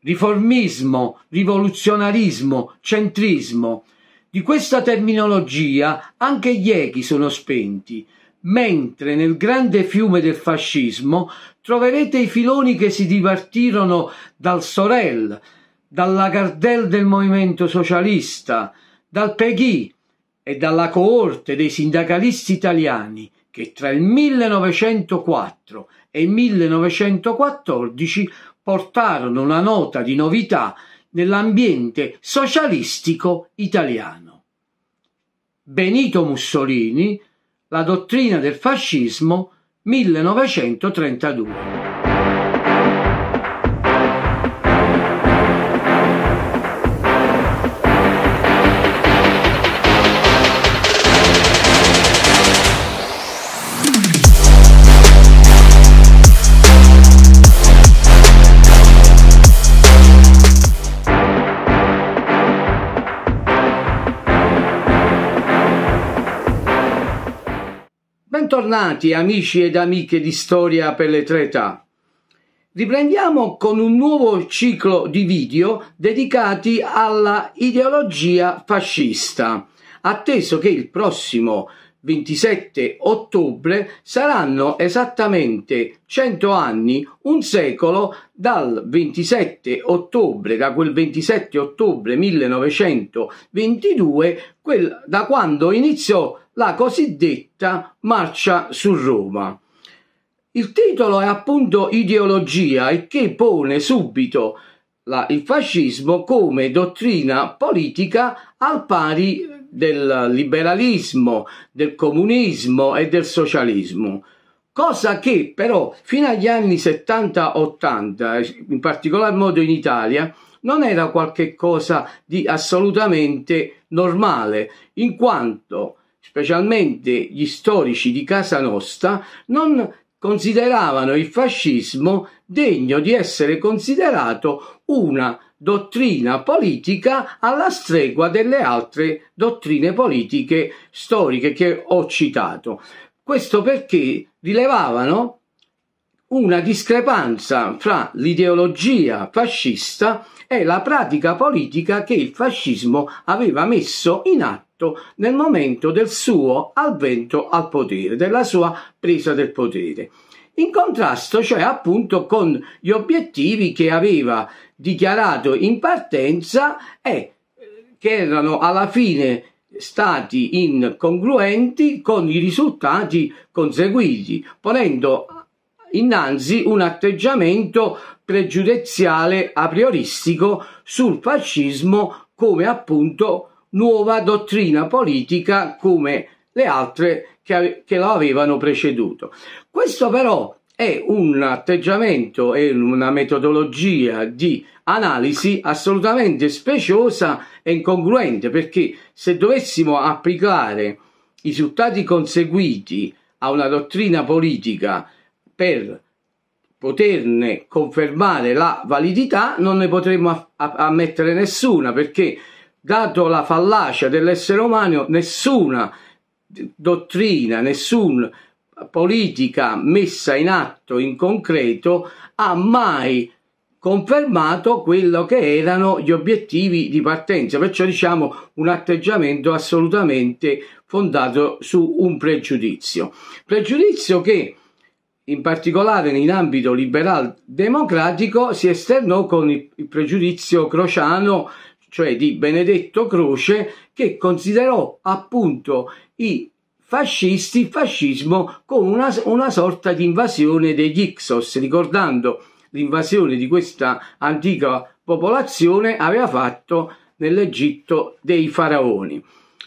riformismo, rivoluzionarismo, centrismo. Di questa terminologia anche gli echi sono spenti, mentre nel grande fiume del fascismo troverete i filoni che si divertirono dal Sorel, dalla Gardel del movimento socialista, dal Peghi e dalla coorte dei sindacalisti italiani che tra il 1904 e il 1914 portarono una nota di novità nell'ambiente socialistico italiano. Benito Mussolini, la dottrina del fascismo 1932. Bentornati amici ed amiche di Storia per le Tre Età. Riprendiamo con un nuovo ciclo di video dedicati alla ideologia fascista, atteso che il prossimo 27 ottobre saranno esattamente 100 anni, un secolo dal 27 ottobre, da quel 27 ottobre 1922, quel, da quando iniziò la cosiddetta marcia su Roma. Il titolo è appunto Ideologia e che pone subito la, il fascismo come dottrina politica al pari del liberalismo, del comunismo e del socialismo cosa che però fino agli anni 70-80, in particolar modo in Italia, non era qualcosa di assolutamente normale, in quanto specialmente gli storici di casa nostra non consideravano il fascismo degno di essere considerato una dottrina politica alla stregua delle altre dottrine politiche storiche che ho citato. Questo perché rilevavano una discrepanza fra l'ideologia fascista e la pratica politica che il fascismo aveva messo in atto nel momento del suo avvento al potere, della sua presa del potere in contrasto cioè appunto con gli obiettivi che aveva dichiarato in partenza e eh, che erano alla fine stati incongruenti con i risultati conseguiti, ponendo innanzi un atteggiamento pregiudiziale a prioristico sul fascismo come appunto nuova dottrina politica come le altre che, che lo avevano preceduto. Questo però è un atteggiamento e una metodologia di analisi assolutamente speciosa e incongruente perché se dovessimo applicare i risultati conseguiti a una dottrina politica per poterne confermare la validità non ne potremmo ammettere nessuna perché dato la fallacia dell'essere umano nessuna dottrina, nessuna politica messa in atto in concreto ha mai confermato quello che erano gli obiettivi di partenza, perciò diciamo un atteggiamento assolutamente fondato su un pregiudizio. Pregiudizio che in particolare in ambito liberal democratico si esternò con il pregiudizio crociano cioè di Benedetto Croce, che considerò appunto i fascisti, il fascismo, come una, una sorta di invasione degli Ixos, ricordando l'invasione di questa antica popolazione aveva fatto nell'Egitto dei faraoni,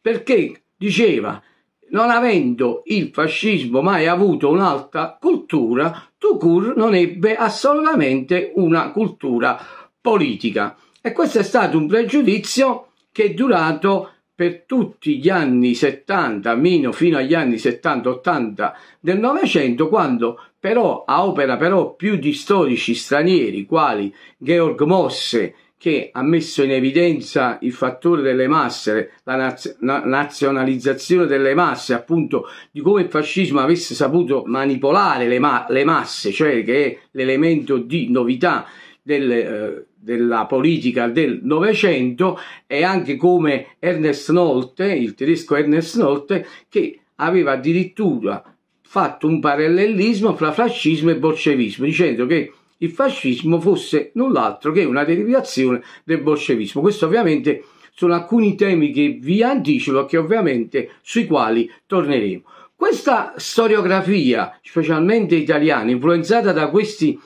perché diceva non avendo il fascismo mai avuto un'alta cultura, Tukur non ebbe assolutamente una cultura politica. E questo è stato un pregiudizio che è durato per tutti gli anni 70, almeno fino agli anni 70-80 del Novecento, quando però a opera però più di storici stranieri, quali Georg Mosse, che ha messo in evidenza il fattore delle masse, la naz- na- nazionalizzazione delle masse, appunto di come il fascismo avesse saputo manipolare le, ma- le masse, cioè che è l'elemento di novità del, eh, della politica del Novecento e anche come Ernest Nolte, il tedesco Ernest Nolte, che aveva addirittura fatto un parallelismo fra fascismo e bolscevismo, dicendo che il fascismo fosse null'altro che una derivazione del bolscevismo. Questo ovviamente sono alcuni temi che vi anticipo che ovviamente sui quali torneremo. Questa storiografia, specialmente italiana, influenzata da questi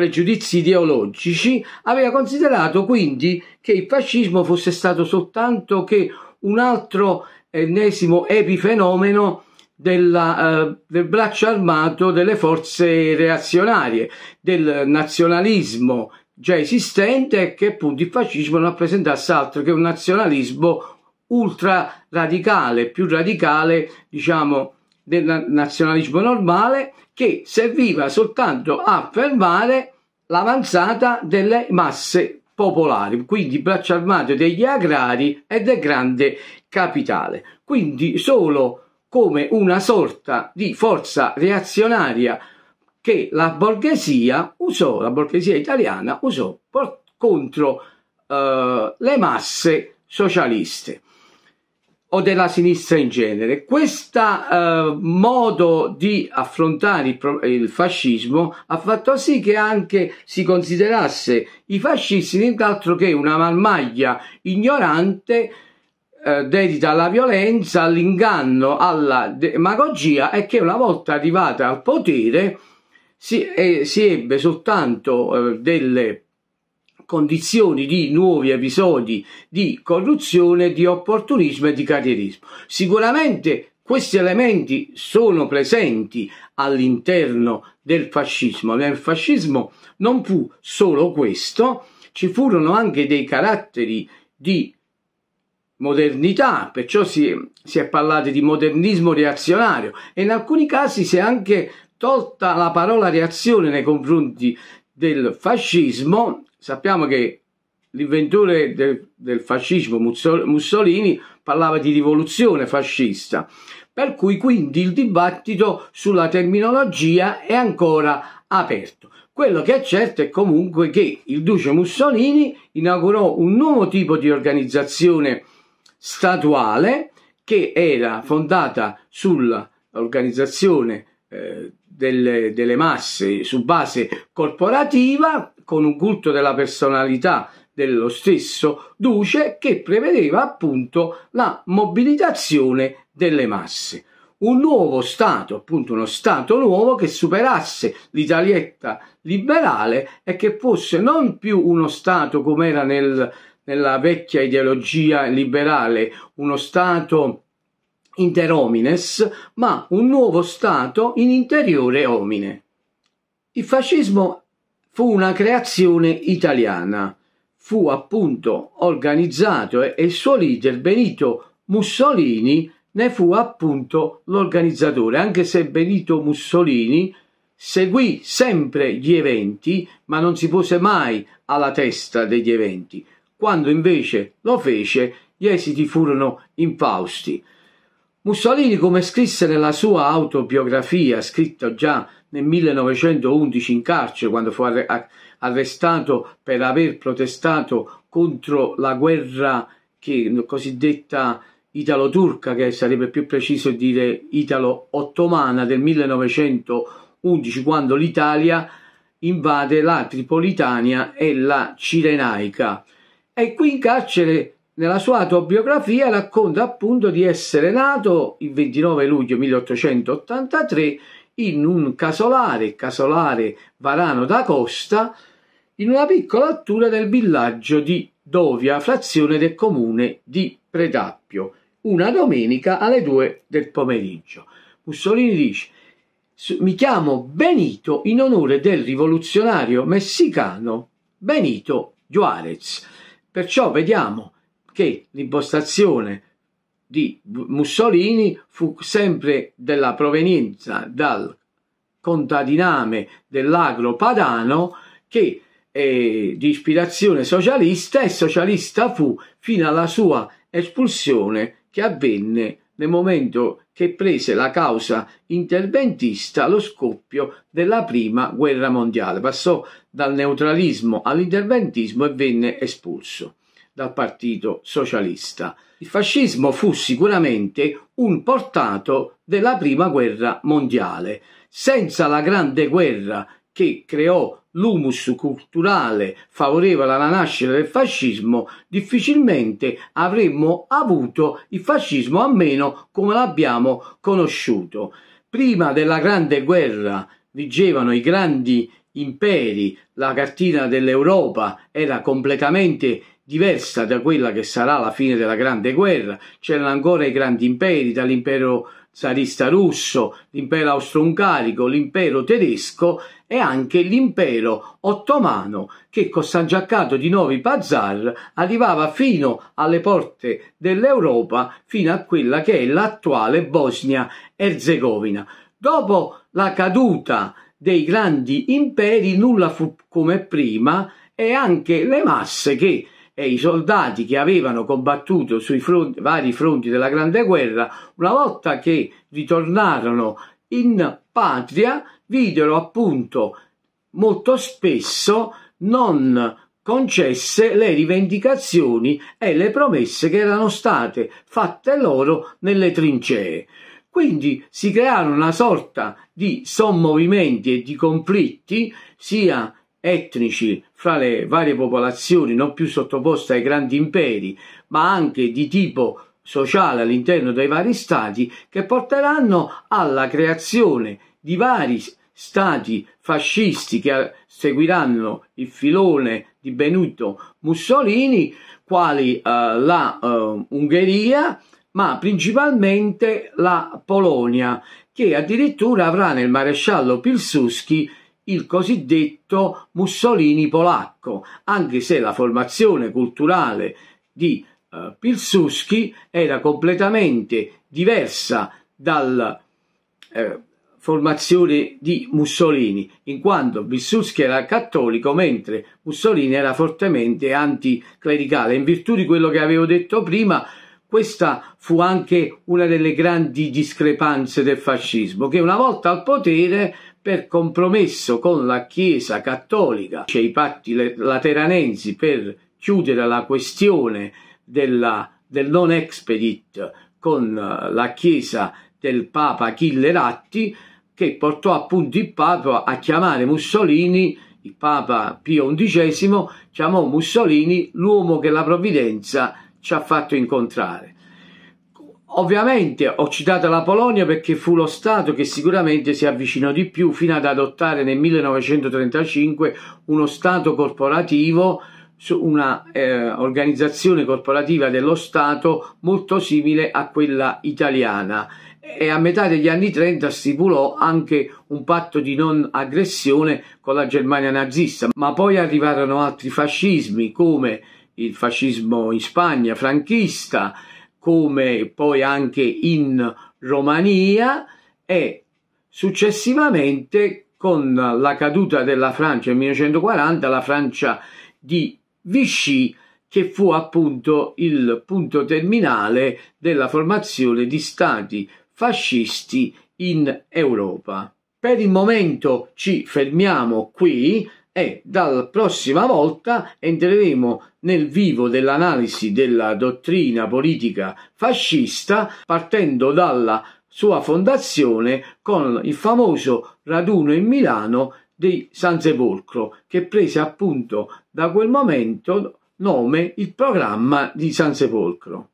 pregiudizi ideologici, aveva considerato quindi che il fascismo fosse stato soltanto che un altro ennesimo epifenomeno della, eh, del braccio armato delle forze reazionarie, del nazionalismo già esistente e che appunto il fascismo non rappresentasse altro che un nazionalismo ultra radicale, più radicale, diciamo, del nazionalismo normale che serviva soltanto a fermare l'avanzata delle masse popolari, quindi braccio armato degli agrari e del grande capitale. Quindi solo come una sorta di forza reazionaria che la borghesia usò, la borghesia italiana usò contro eh, le masse socialiste o della sinistra in genere. Questo eh, modo di affrontare il, il, fascismo ha fatto sì che anche si considerasse i fascisti nient'altro che una marmaglia ignorante eh, dedita alla violenza, all'inganno, alla demagogia e che una volta arrivata al potere si, eh, si ebbe soltanto eh, delle condizioni di nuovi episodi di corruzione, di opportunismo e di carrierismo. Sicuramente questi elementi sono presenti all'interno del fascismo. Nel fascismo non fu solo questo, ci furono anche dei caratteri di modernità, perciò si, si, è parlato di modernismo reazionario e in alcuni casi si è anche tolta la parola reazione nei confronti del fascismo sappiamo che l'inventore del, del fascismo Mussolini parlava di rivoluzione fascista, per cui quindi il dibattito sulla terminologia è ancora aperto. Quello che è certo è comunque che il duce Mussolini inaugurò un nuovo tipo di organizzazione statuale che era fondata sull'organizzazione eh, delle, delle masse su base corporativa con un culto della personalità dello stesso Duce che prevedeva appunto la mobilitazione delle masse. Un nuovo Stato, appunto uno Stato nuovo che superasse l'Italietta liberale e che fosse non più uno Stato come era nel, nella vecchia ideologia liberale, uno Stato inter homines, ma un nuovo Stato in interiore homine. Il fascismo fu una creazione italiana, fu appunto organizzato e il suo leader Benito Mussolini ne fu appunto l'organizzatore, anche se Benito Mussolini seguì sempre gli eventi, ma non si pose mai alla testa degli eventi. Quando invece lo fece, gli esiti furono infausti. Mussolini, come scrisse nella sua autobiografia, scritta già nel 1911 in carcere, quando fu arrestato per aver protestato contro la guerra che, cosiddetta italo-turca, che sarebbe più preciso dire italo-ottomana del 1911, quando l'Italia invade la Tripolitania e la Cirenaica. E qui in carcere nella sua autobiografia racconta appunto di essere nato il 29 luglio 1883 in un casolare, casolare Varano da Costa, in una piccola altura del villaggio di Dovia, frazione del comune di Predappio, una domenica alle due del pomeriggio. Mussolini dice mi chiamo Benito in onore del rivoluzionario messicano Benito Juarez. Perciò vediamo che l'impostazione di Mussolini fu sempre della provenienza dal contadiname dell'agro padano che eh, di ispirazione socialista e socialista fu fino alla sua espulsione che avvenne nel momento che prese la causa interventista lo scoppio della prima guerra mondiale. Passò dal neutralismo all'interventismo e venne espulso dal Partito Socialista. Il fascismo fu sicuramente un portato della Prima Guerra Mondiale. Senza la Grande Guerra che creò l'humus culturale favorevole alla nascita del fascismo, difficilmente avremmo avuto il fascismo a meno come l'abbiamo conosciuto. Prima della Grande Guerra vigevano i grandi imperi, la cartina dell'Europa era completamente diversa da quella che sarà la fine della Grande Guerra. C'erano ancora i grandi imperi, dall'impero zarista russo, l'impero austro-ungarico, l'impero tedesco e anche l'impero ottomano che con San Giaccato di Novi Pazar arrivava fino alle porte dell'Europa, fino a quella che è l'attuale Bosnia-Erzegovina. Dopo la caduta dei grandi imperi nulla fu come prima e anche le masse che e i soldati che avevano combattuto sui fronti, vari fronti della Grande Guerra, una volta che ritornarono in patria, videro appunto molto spesso non concesse le rivendicazioni e le promesse che erano state fatte loro nelle trincee. Quindi si crearono una sorta di sommovimenti e di conflitti sia etnici fra le varie popolazioni non più sottoposte ai grandi imperi, ma anche di tipo sociale all'interno dei vari stati che porteranno alla creazione di vari stati fascisti che seguiranno il filone di Benito Mussolini, quali eh, la eh, Ungheria, ma principalmente la Polonia, che addirittura avrà nel maresciallo Pilsuski il cosiddetto Mussolini polacco, anche se la formazione culturale di eh, Pilsuski era completamente diversa dalla eh, formazione di Mussolini, in quanto Pilsuski era cattolico mentre Mussolini era fortemente anticlericale. In virtù di quello che avevo detto prima, questa fu anche una delle grandi discrepanze del fascismo, che una volta al potere per compromesso con la Chiesa cattolica, cioè i patti lateranensi per chiudere la questione della, del non expedit con eh, la Chiesa del Papa Achille Ratti, che portò appunto il Papa a chiamare Mussolini, il Papa Pio XI chiamò Mussolini l'uomo che la provvidenza ci ha fatto incontrare. Ovviamente ho citato la Polonia perché fu lo Stato che sicuramente si avvicinò di più fino ad adottare nel 1935 uno Stato corporativo, una eh, organizzazione corporativa dello Stato molto simile a quella italiana e a metà degli anni 30 stipulò anche un patto di non aggressione con la Germania nazista, ma poi arrivarono altri fascismi come il fascismo in Spagna, franchista, come poi anche in Romania e successivamente con la caduta della Francia nel 1940 la Francia di Vichy che fu appunto il punto terminale della formazione di stati fascisti in Europa. Per il momento ci fermiamo qui e dalla prossima volta entreremo nel vivo dell'analisi della dottrina politica fascista partendo dalla sua fondazione con il famoso raduno in Milano di San Sepolcro che prese appunto da quel momento nome il programma di San Sepolcro.